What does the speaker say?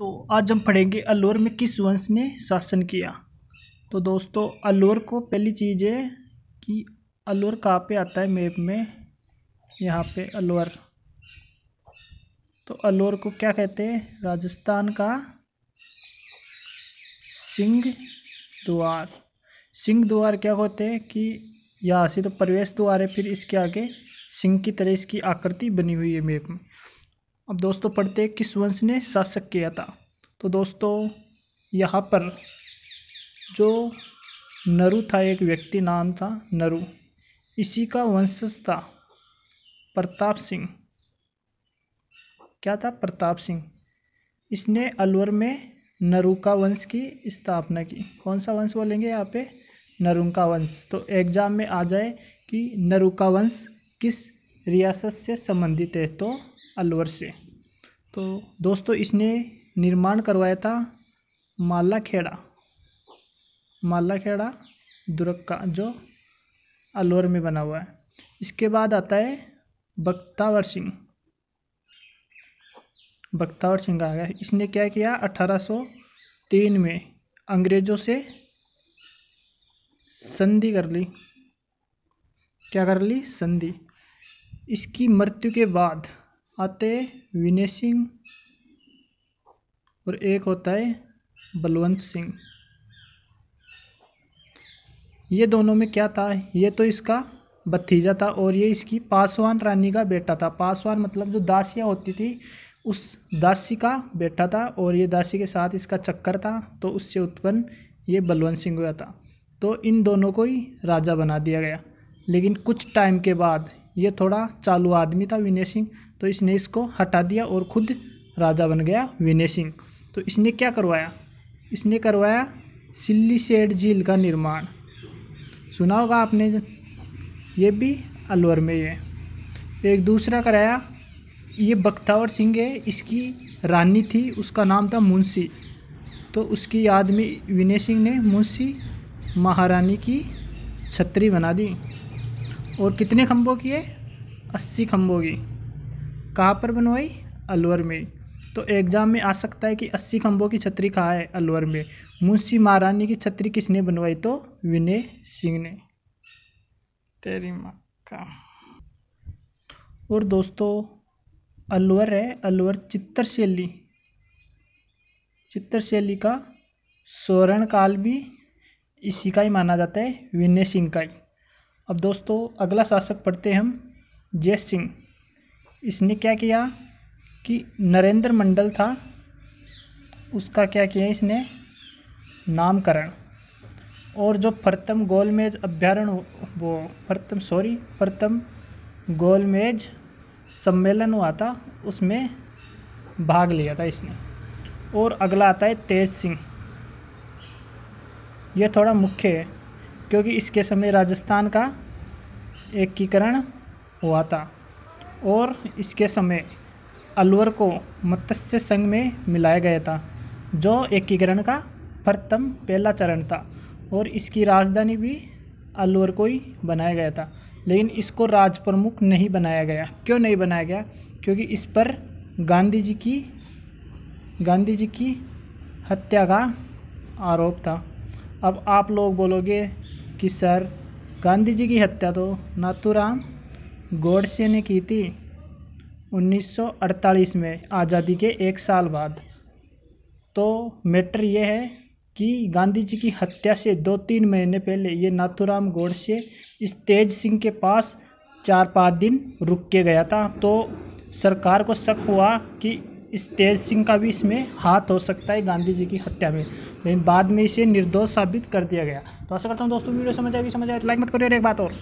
तो आज हम पढ़ेंगे अल्लोर में किस वंश ने शासन किया तो दोस्तों अल्लोर को पहली चीज़ है कि अल्लोर कहाँ पे आता है मैप में यहाँ पे अल्लोर तो अल्लोर को क्या कहते हैं राजस्थान का सिंह द्वार सिंह द्वार क्या होते हैं कि यहाँ से तो प्रवेश द्वार है फिर इसके आगे सिंह की तरह इसकी आकृति बनी हुई है मैप में अब दोस्तों पढ़ते किस वंश ने शासक किया था तो दोस्तों यहाँ पर जो नरु था एक व्यक्ति नाम था नरु इसी का वंशज था प्रताप सिंह क्या था प्रताप सिंह इसने अलवर में का वंश की स्थापना की कौन सा वंश बोलेंगे यहाँ पे नरुका वंश तो एग्ज़ाम में आ जाए कि का वंश किस रियासत से संबंधित है तो अलवर से तो दोस्तों इसने निर्माण करवाया था माला खेड़ा माला खेड़ा दुरक्का जो अलवर में बना हुआ है इसके बाद आता है बख्तावर सिंह बख्तावर सिंह आ गया इसने क्या किया 1803 में अंग्रेज़ों से संधि कर ली क्या कर ली संधि इसकी मृत्यु के बाद आते विनय सिंह और एक होता है बलवंत सिंह ये दोनों में क्या था ये तो इसका भतीजा था और ये इसकी पासवान रानी का बेटा था पासवान मतलब जो दासियाँ होती थी उस दासी का बेटा था और ये दासी के साथ इसका चक्कर था तो उससे उत्पन्न ये बलवंत सिंह हुआ था तो इन दोनों को ही राजा बना दिया गया लेकिन कुछ टाइम के बाद ये थोड़ा चालू आदमी था विनय सिंह तो इसने इसको हटा दिया और खुद राजा बन गया विनय सिंह तो इसने क्या करवाया इसने करवाया सिल्ली सेठ झील का निर्माण सुना होगा आपने ये भी अलवर में है एक दूसरा कराया ये बख्तावर सिंह है इसकी रानी थी उसका नाम था मुंशी तो उसकी याद में विनय सिंह ने मुंशी महारानी की छतरी बना दी और कितने खम्भों की है अस्सी खम्भों की कहाँ पर बनवाई अलवर में तो एग्ज़ाम में आ सकता है कि अस्सी खम्भों की छतरी कहाँ है अलवर में मुंशी महारानी की छतरी किसने बनवाई तो विनय सिंह ने तेरी मक्का और दोस्तों अलवर है अलवर चित्तर शैली शैली का स्वर्ण काल भी इसी का ही माना जाता है विनय सिंह का ही अब दोस्तों अगला शासक पढ़ते हैं हम जय सिंह इसने क्या किया कि नरेंद्र मंडल था उसका क्या किया इसने नामकरण और जो प्रथम गोलमेज अभ्यारण वो प्रथम सॉरी प्रथम गोलमेज सम्मेलन हुआ था उसमें भाग लिया था इसने और अगला आता है तेज सिंह यह थोड़ा मुख्य है क्योंकि इसके समय राजस्थान का एकीकरण हुआ था और इसके समय अलवर को मत्स्य संघ में मिलाया गया था जो एकीकरण का प्रथम पहला चरण था और इसकी राजधानी भी अलवर को ही बनाया गया था लेकिन इसको राज प्रमुख नहीं बनाया गया क्यों नहीं बनाया गया क्योंकि इस पर गांधी जी की गांधी जी की हत्या का आरोप था अब आप लोग बोलोगे कि सर गांधी जी की हत्या तो नाथूराम गोडसे ने की थी 1948 में आज़ादी के एक साल बाद तो मैटर ये है कि गांधी जी की हत्या से दो तीन महीने पहले ये नाथूराम गोडसे इस तेज सिंह के पास चार पाँच दिन रुक के गया था तो सरकार को शक हुआ कि इस तेज सिंह का भी इसमें हाथ हो सकता है गांधी जी की हत्या में लेकिन बाद में इसे निर्दोष साबित कर दिया गया तो आशा करता हूँ दोस्तों वीडियो समझ आएगी समझ आए तो लाइक मत करिए और एक बात और